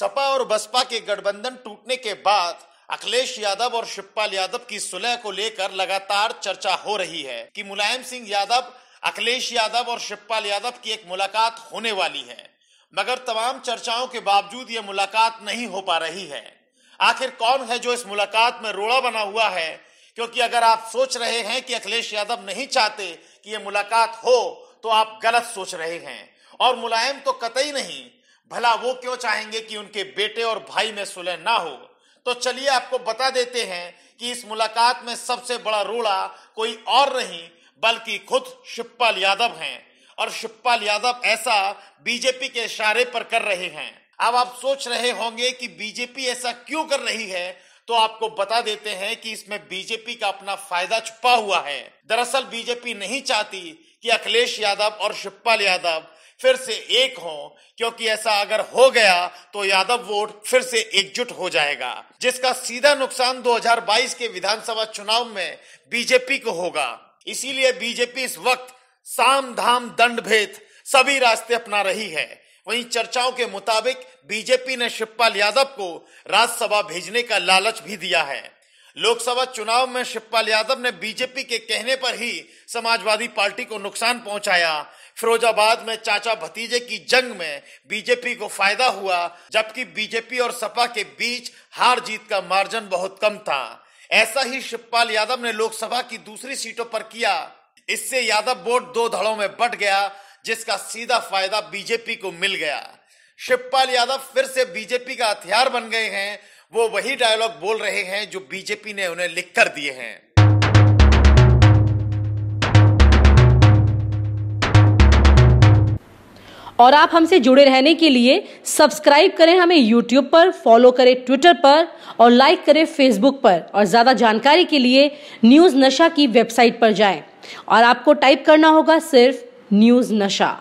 सपा और बसपा के गठबंधन टूटने के बाद अखिलेश यादव और शिवपाल यादव की सुलह को लेकर लगातार चर्चा हो रही है कि मुलायम सिंह यादव अखिलेश यादव और शिवपाल यादव की एक मुलाकात होने वाली है मगर तमाम चर्चाओं के बावजूद यह मुलाकात नहीं हो पा रही है आखिर कौन है जो इस मुलाकात में रोड़ा बना हुआ है क्योंकि अगर आप सोच रहे हैं कि अखिलेश यादव नहीं चाहते कि यह मुलाकात हो तो आप गलत सोच रहे हैं और मुलायम तो कतई नहीं भला वो क्यों चाहेंगे कि उनके बेटे और भाई में सुलह ना हो तो चलिए आपको बता देते हैं कि इस मुलाकात में सबसे बड़ा रोड़ा कोई और नहीं बल्कि खुद शिवपाल यादव हैं और शिवपाल यादव ऐसा बीजेपी के इशारे पर कर रहे हैं अब आप सोच रहे होंगे कि बीजेपी ऐसा क्यों कर रही है तो आपको बता देते हैं कि इसमें बीजेपी का अपना फायदा छुपा हुआ है दरअसल बीजेपी नहीं चाहती कि अखिलेश यादव और शिवपाल यादव फिर से एक हो क्योंकि ऐसा अगर हो गया तो यादव वोट फिर से एकजुट हो जाएगा जिसका सीधा नुकसान 2022 के विधानसभा चुनाव में बीजेपी को होगा इसीलिए बीजेपी इस वक्त साम धाम दंड भेद सभी रास्ते अपना रही है वहीं चर्चाओं के मुताबिक बीजेपी ने शिवपाल यादव को राज्यसभा भेजने का लालच भी दिया है लोकसभा चुनाव में शिवपाल यादव ने बीजेपी के कहने पर ही समाजवादी पार्टी को नुकसान पहुंचाया फिरोजाबाद में चाचा भतीजे की जंग में बीजेपी को फायदा हुआ जबकि बीजेपी और सपा के बीच हार जीत का मार्जिन बहुत कम था ऐसा ही शिवपाल यादव ने लोकसभा की दूसरी सीटों पर किया इससे यादव वोट दो धड़ों में बट गया जिसका सीधा फायदा बीजेपी को मिल गया शिवपाल यादव फिर से बीजेपी का हथियार बन गए हैं वो वही डायलॉग बोल रहे हैं जो बीजेपी ने उन्हें लिख कर दिए हैं और आप हमसे जुड़े रहने के लिए सब्सक्राइब करें हमें यूट्यूब पर फॉलो करें ट्विटर पर और लाइक करें फेसबुक पर और ज़्यादा जानकारी के लिए न्यूज़ नशा की वेबसाइट पर जाएं और आपको टाइप करना होगा सिर्फ न्यूज़ नशा